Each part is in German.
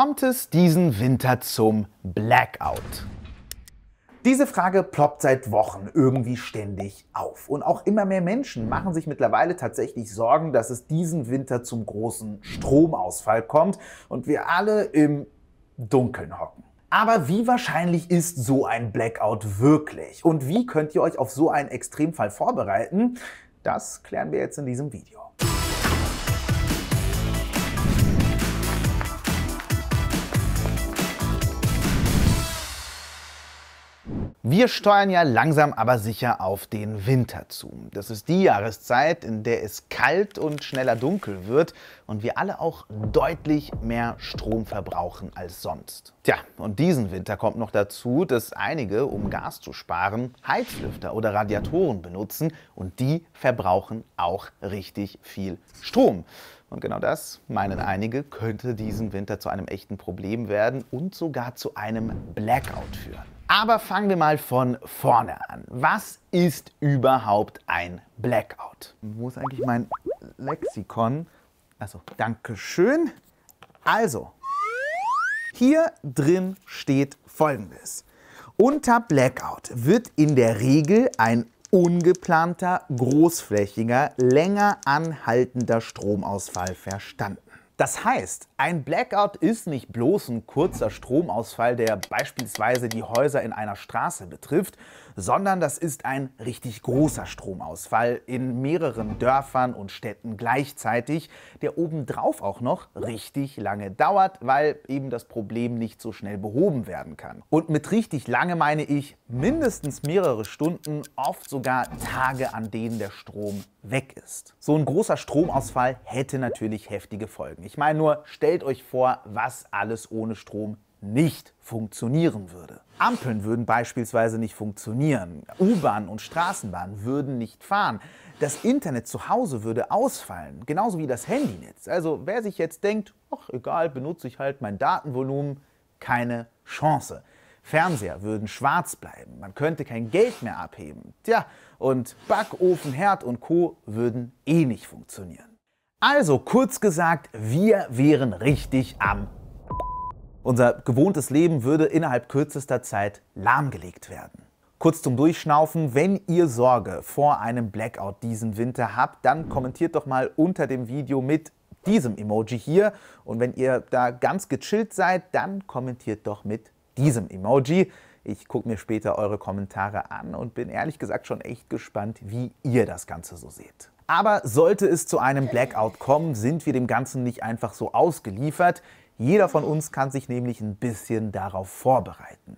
Kommt es diesen Winter zum Blackout? Diese Frage ploppt seit Wochen irgendwie ständig auf. Und auch immer mehr Menschen machen sich mittlerweile tatsächlich Sorgen, dass es diesen Winter zum großen Stromausfall kommt und wir alle im Dunkeln hocken. Aber wie wahrscheinlich ist so ein Blackout wirklich? Und wie könnt ihr euch auf so einen Extremfall vorbereiten? Das klären wir jetzt in diesem Video. Wir steuern ja langsam aber sicher auf den Winter zu. Das ist die Jahreszeit, in der es kalt und schneller dunkel wird und wir alle auch deutlich mehr Strom verbrauchen als sonst. Tja, und diesen Winter kommt noch dazu, dass einige, um Gas zu sparen, Heizlüfter oder Radiatoren benutzen und die verbrauchen auch richtig viel Strom. Und genau das, meinen einige, könnte diesen Winter zu einem echten Problem werden und sogar zu einem Blackout führen. Aber fangen wir mal von vorne an. Was ist überhaupt ein Blackout? Wo ist eigentlich mein Lexikon? Also, danke schön. Also, hier drin steht folgendes. Unter Blackout wird in der Regel ein ungeplanter, großflächiger, länger anhaltender Stromausfall verstanden. Das heißt, ein Blackout ist nicht bloß ein kurzer Stromausfall, der beispielsweise die Häuser in einer Straße betrifft, sondern das ist ein richtig großer Stromausfall in mehreren Dörfern und Städten gleichzeitig, der obendrauf auch noch richtig lange dauert, weil eben das Problem nicht so schnell behoben werden kann. Und mit richtig lange meine ich mindestens mehrere Stunden, oft sogar Tage, an denen der Strom weg ist. So ein großer Stromausfall hätte natürlich heftige Folgen. Ich meine nur, stellt euch vor, was alles ohne Strom nicht funktionieren würde. Ampeln würden beispielsweise nicht funktionieren, U-Bahn und Straßenbahn würden nicht fahren, das Internet zu Hause würde ausfallen, genauso wie das Handynetz. Also wer sich jetzt denkt, ach egal, benutze ich halt mein Datenvolumen, keine Chance. Fernseher würden schwarz bleiben, man könnte kein Geld mehr abheben. Tja, und Backofen, Herd und Co würden eh nicht funktionieren. Also kurz gesagt, wir wären richtig am. Unser gewohntes Leben würde innerhalb kürzester Zeit lahmgelegt werden. Kurz zum Durchschnaufen, wenn ihr Sorge vor einem Blackout diesen Winter habt, dann kommentiert doch mal unter dem Video mit diesem Emoji hier. Und wenn ihr da ganz gechillt seid, dann kommentiert doch mit diesem Emoji. Ich gucke mir später eure Kommentare an und bin ehrlich gesagt schon echt gespannt, wie ihr das Ganze so seht. Aber sollte es zu einem Blackout kommen, sind wir dem Ganzen nicht einfach so ausgeliefert. Jeder von uns kann sich nämlich ein bisschen darauf vorbereiten.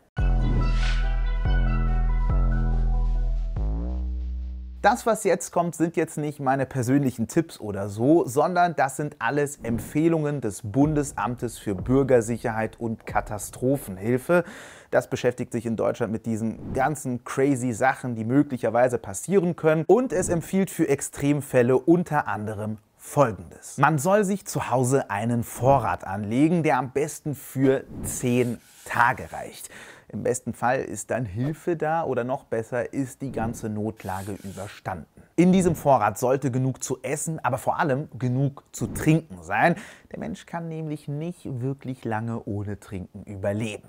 Das, was jetzt kommt, sind jetzt nicht meine persönlichen Tipps oder so, sondern das sind alles Empfehlungen des Bundesamtes für Bürgersicherheit und Katastrophenhilfe. Das beschäftigt sich in Deutschland mit diesen ganzen crazy Sachen, die möglicherweise passieren können. Und es empfiehlt für Extremfälle unter anderem Folgendes. Man soll sich zu Hause einen Vorrat anlegen, der am besten für 10 Tage reicht. Im besten Fall ist dann Hilfe da oder noch besser ist die ganze Notlage überstanden. In diesem Vorrat sollte genug zu essen, aber vor allem genug zu trinken sein. Der Mensch kann nämlich nicht wirklich lange ohne Trinken überleben.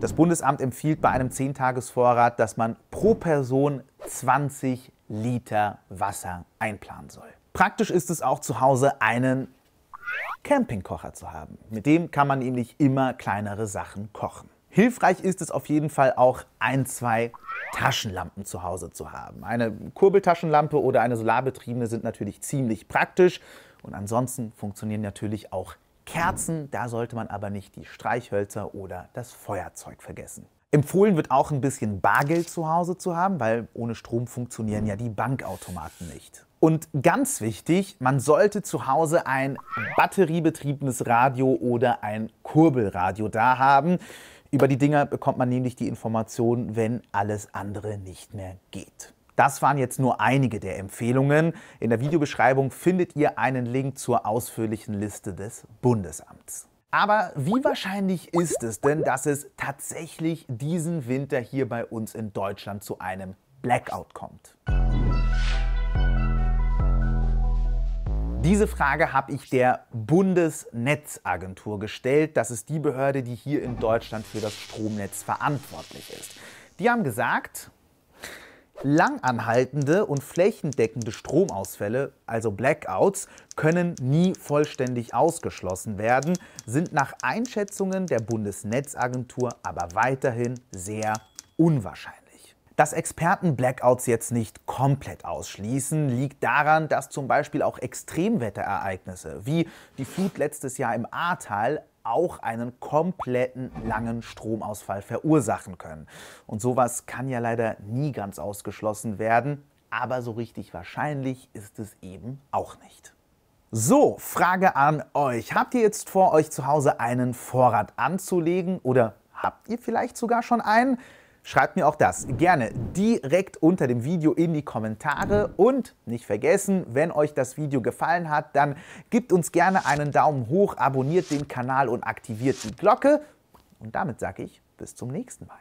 Das Bundesamt empfiehlt bei einem 10-Tages-Vorrat, dass man pro Person 20 Liter Wasser einplanen soll. Praktisch ist es auch zu Hause einen Campingkocher zu haben. Mit dem kann man nämlich immer kleinere Sachen kochen. Hilfreich ist es auf jeden Fall auch ein, zwei Taschenlampen zu Hause zu haben. Eine Kurbeltaschenlampe oder eine solarbetriebene sind natürlich ziemlich praktisch und ansonsten funktionieren natürlich auch Kerzen, da sollte man aber nicht die Streichhölzer oder das Feuerzeug vergessen. Empfohlen wird auch ein bisschen Bargeld zu Hause zu haben, weil ohne Strom funktionieren ja die Bankautomaten nicht. Und ganz wichtig, man sollte zu Hause ein batteriebetriebenes Radio oder ein Kurbelradio da haben. Über die Dinger bekommt man nämlich die Informationen, wenn alles andere nicht mehr geht. Das waren jetzt nur einige der Empfehlungen. In der Videobeschreibung findet ihr einen Link zur ausführlichen Liste des Bundesamts. Aber wie wahrscheinlich ist es denn, dass es tatsächlich diesen Winter hier bei uns in Deutschland zu einem Blackout kommt? Diese Frage habe ich der Bundesnetzagentur gestellt. Das ist die Behörde, die hier in Deutschland für das Stromnetz verantwortlich ist. Die haben gesagt, Langanhaltende und flächendeckende Stromausfälle, also Blackouts, können nie vollständig ausgeschlossen werden, sind nach Einschätzungen der Bundesnetzagentur aber weiterhin sehr unwahrscheinlich. Dass Experten Blackouts jetzt nicht komplett ausschließen, liegt daran, dass zum Beispiel auch Extremwetterereignisse wie die Flut letztes Jahr im Ahrtal auch einen kompletten langen Stromausfall verursachen können. Und sowas kann ja leider nie ganz ausgeschlossen werden, aber so richtig wahrscheinlich ist es eben auch nicht. So, Frage an euch. Habt ihr jetzt vor, euch zu Hause einen Vorrat anzulegen oder habt ihr vielleicht sogar schon einen? Schreibt mir auch das gerne direkt unter dem Video in die Kommentare und nicht vergessen, wenn euch das Video gefallen hat, dann gebt uns gerne einen Daumen hoch, abonniert den Kanal und aktiviert die Glocke. Und damit sage ich bis zum nächsten Mal.